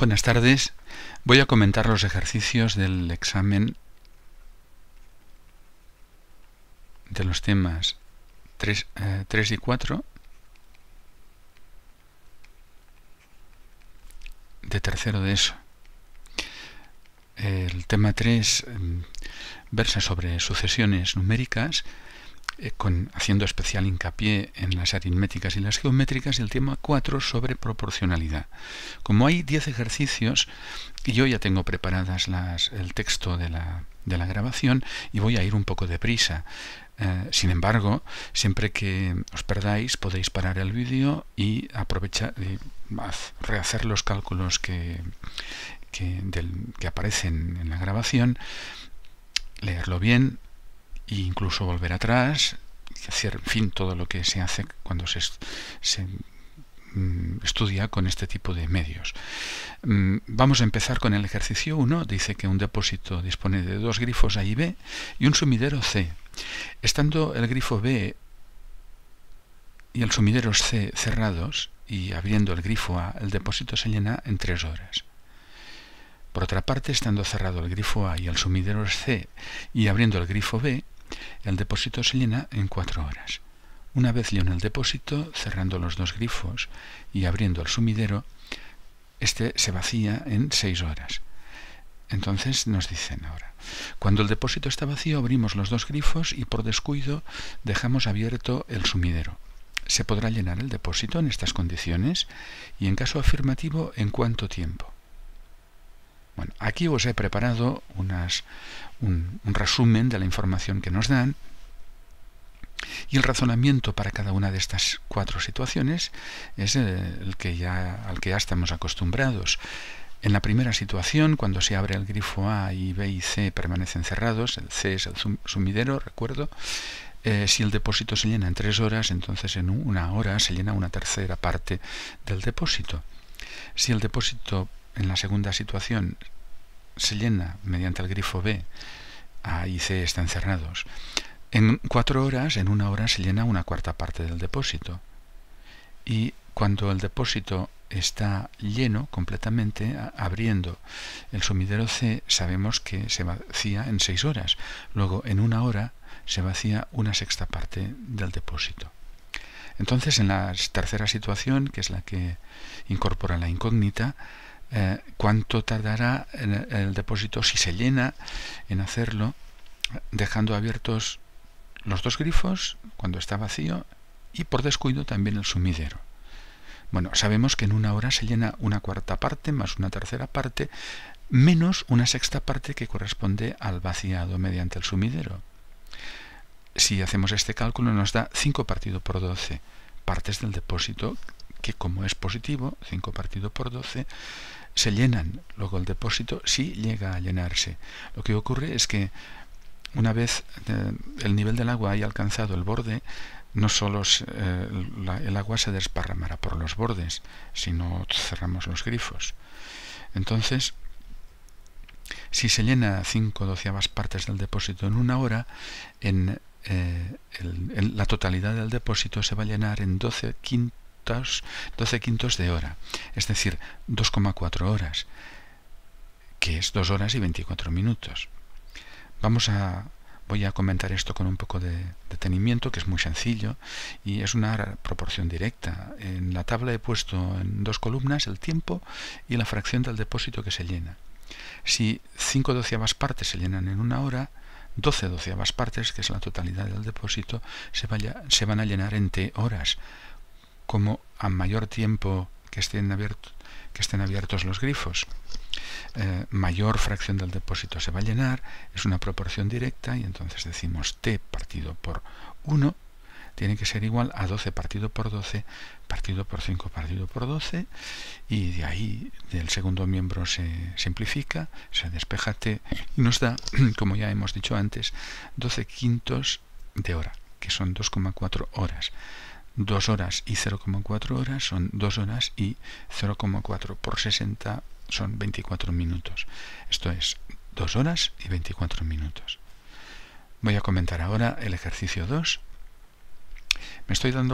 Buenas tardes. Voy a comentar los ejercicios del examen de los temas 3, eh, y 4 de tercero de eso. El tema 3 mm, versa sobre sucesiones numéricas eh, haciendo especial hincapié en las aritméticas y las geométricas, y el tema 4 sobre proporcionalidad. Como hay 10 ejercicios, y yo ya tengo preparadas las, el texto de la, de la grabación y voy a ir un poco deprisa. Eh, sin embargo, siempre que os perdáis podéis parar el vídeo y aprovechar y rehacer los cálculos que, que, que aparecen en la grabación, leerlo bien, e incluso volver atrás hacer, en fin, todo lo que se hace cuando se, se mm, estudia con este tipo de medios. Mm, vamos a empezar con el ejercicio 1. Dice que un depósito dispone de dos grifos A y B y un sumidero C. Estando el grifo B y el sumidero C cerrados y abriendo el grifo A, el depósito se llena en tres horas. Por otra parte, estando cerrado el grifo A y el sumidero C y abriendo el grifo B, el depósito se llena en cuatro horas. Una vez lleno el depósito, cerrando los dos grifos y abriendo el sumidero, este se vacía en seis horas. Entonces nos dicen ahora, cuando el depósito está vacío abrimos los dos grifos y por descuido dejamos abierto el sumidero. ¿Se podrá llenar el depósito en estas condiciones? Y en caso afirmativo, ¿en cuánto tiempo? Bueno, aquí os he preparado unas, un, resumen de la información que nos dan y el razonamiento para cada una de estas cuatro situaciones es eh, el que ya, al que ya estamos acostumbrados. En la primera situación, cuando se abre el grifo A y B y C permanecen cerrados, el C es el sumidero, recuerdo, eh, si el depósito se llena en tres horas, entonces en una hora se llena una tercera parte del depósito. Si el depósito en la segunda situación se llena mediante el grifo B, A y C están cerrados. En cuatro horas, en una hora se llena una cuarta parte del depósito. Y cuando el depósito está lleno completamente, abriendo el sumidero C, sabemos que se vacía en seis horas. Luego, en una hora, se vacía una sexta parte del depósito. Entonces, en la tercera situación, que es la que incorpora la incógnita, eh, cuánto tardará el, depósito si se llena en hacerlo, dejando abiertos los dos grifos cuando está vacío y por descuido también el sumidero. Bueno, sabemos que en una hora se llena una cuarta parte más una tercera parte menos una sexta parte que corresponde al vaciado mediante el sumidero. Si hacemos este cálculo nos da 5 partido por 12 partes del depósito que como es positivo, 5 partido por 12, se llenan. Luego el depósito sí llega a llenarse. Lo que ocurre es que una vez eh, el nivel del agua haya alcanzado el borde, no solo eh, el agua se desparramará por los bordes, sino cerramos los grifos. Entonces, si se llena 5 doceavas partes del depósito en una hora, eh, en, la totalidad del depósito se va a llenar en 12 quintos, 12 quintos de hora, es decir, 2,4 horas, que es 2 horas y 24 minutos. Vamos a voy a comentar esto con un poco de detenimiento, que es muy sencillo y es una proporción directa. En la tabla he puesto en dos columnas el tiempo y la fracción del depósito que se llena. Si 5 doceavas partes se llenan en una hora, 12 doceavas partes, que es la totalidad del depósito, se van a llenar en t horas, como a mayor tiempo que estén, abiertos los grifos, eh, mayor fracción del depósito se va a llenar, es una proporción directa y entonces decimos T partido por 1 tiene que ser igual a 12 partido por 12, partido por 5 partido por 12, y de ahí del segundo miembro se simplifica, se despeja t y nos da, como ya hemos dicho antes, 12 quintos de hora, que son 2,4 horas. 2 horas y 0,4 horas son 2 horas y 0,4 por 60 son 24 minutos. Esto es 2 horas y 24 minutos. Voy a comentar ahora el ejercicio 2. Me estoy dando